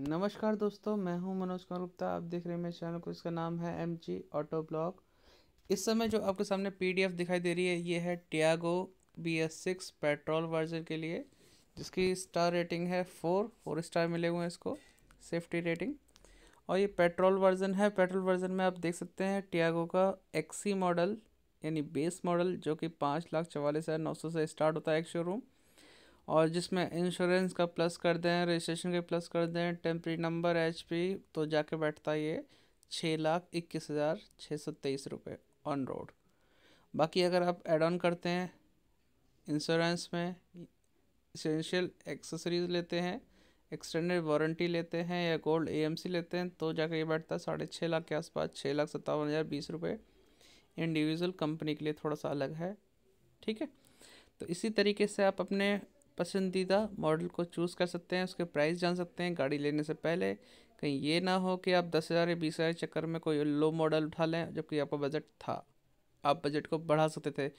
नमस्कार दोस्तों मैं हूं मनोज कुमार गुप्ता आप देख रहे हैं मेरे चैनल को इसका नाम है एम जी ऑटो ब्लॉग इस समय जो आपके सामने पीडीएफ दिखाई दे रही है ये है Tiago B S six petrol version के लिए जिसकी स्टार रेटिंग है फोर फोर स्टार मिले हुए हैं इसको सेफ्टी रेटिंग और ये पेट्रोल वर्जन है पेट्रोल वर्जन में आप देख सकते हैं टियागो का एक्सी मॉडल यानी बेस मॉडल जो कि पाँच लाख चवालीस हज़ार नौ सौ से स्टार्ट होता है एक शोरूम और जिसमें इंश्योरेंस का प्लस कर दें रजिस्ट्रेशन के प्लस कर दें टेम्प्री नंबर एच पी तो जाके बैठता ये छः लाख इक्कीस हज़ार छः सौ तेईस रुपये ऑन रोड बाकी अगर आप एड ऑन करते हैं इंश्योरेंस में इसेंशियल एक्सेसरीज लेते हैं एक्सटेंडेड वारंटी लेते हैं या गोल्ड एएमसी लेते हैं तो जाके ये बैठता है साढ़े छः लाख के आसपास छः लाख सत्तावन हज़ार बीस रुपये इंडिविजुअल कंपनी के लिए थोड़ा सा अलग है ठीक है तो इसी तरीके से आप अपने पसंदीदा मॉडल को चूज़ कर सकते हैं उसके प्राइस जान सकते हैं गाड़ी लेने से पहले कहीं ये ना हो कि आप दस हज़ार या बीस हज़ार चक्कर में कोई लो मॉडल उठा लें जबकि आपका बजट था आप बजट को बढ़ा सकते थे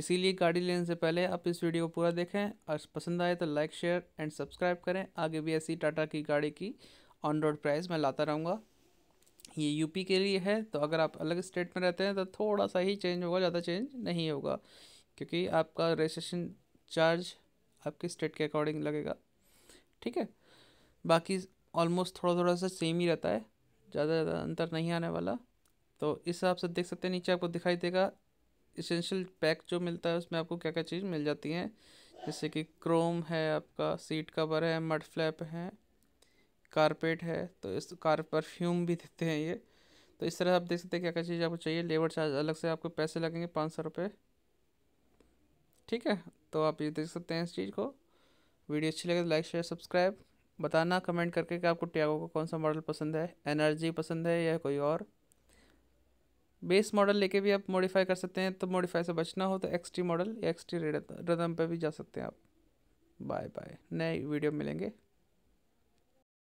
इसीलिए गाड़ी लेने से पहले आप इस वीडियो को पूरा देखें और पसंद आए तो लाइक शेयर एंड सब्सक्राइब करें आगे भी ऐसी टाटा की गाड़ी की ऑन रोड प्राइस मैं लाता रहूँगा ये यूपी के लिए है तो अगर आप अलग स्टेट में रहते हैं तो थोड़ा सा ही चेंज होगा ज़्यादा चेंज नहीं होगा क्योंकि आपका रजिस्ट्रेशन चार्ज आपके स्टेट के अकॉर्डिंग लगेगा ठीक है बाकी ऑलमोस्ट थोड़ा थोड़ा सा सेम ही रहता है ज़्यादा ज़्यादा अंतर नहीं आने वाला तो इस हिसाब से देख सकते हैं नीचे आपको दिखाई देगा इसेंशियल पैक जो मिलता है उसमें आपको क्या क्या चीज़ मिल जाती हैं जैसे कि क्रोम है आपका सीट कवर है मड फ्लैप है कारपेट है तो इस कार परफ्यूम भी देते हैं ये तो इस तरह आप देख सकते हैं क्या क्या चीज़ आपको चाहिए लेबर चार्ज अलग से आपको पैसे लगेंगे पाँच सौ रुपये ठीक है तो आप ये देख सकते हैं इस चीज़ को वीडियो अच्छी लगे तो लाइक शेयर सब्सक्राइब बताना कमेंट करके कि आपको टियागो का कौन सा मॉडल पसंद है एनर्जी पसंद है या कोई और बेस मॉडल लेके भी आप मॉडिफाई कर सकते हैं तो मॉडिफाई से बचना हो तो एक्स मॉडल या एक्स टी रिदम पे भी जा सकते हैं आप बाय बाय नए वीडियो मिलेंगे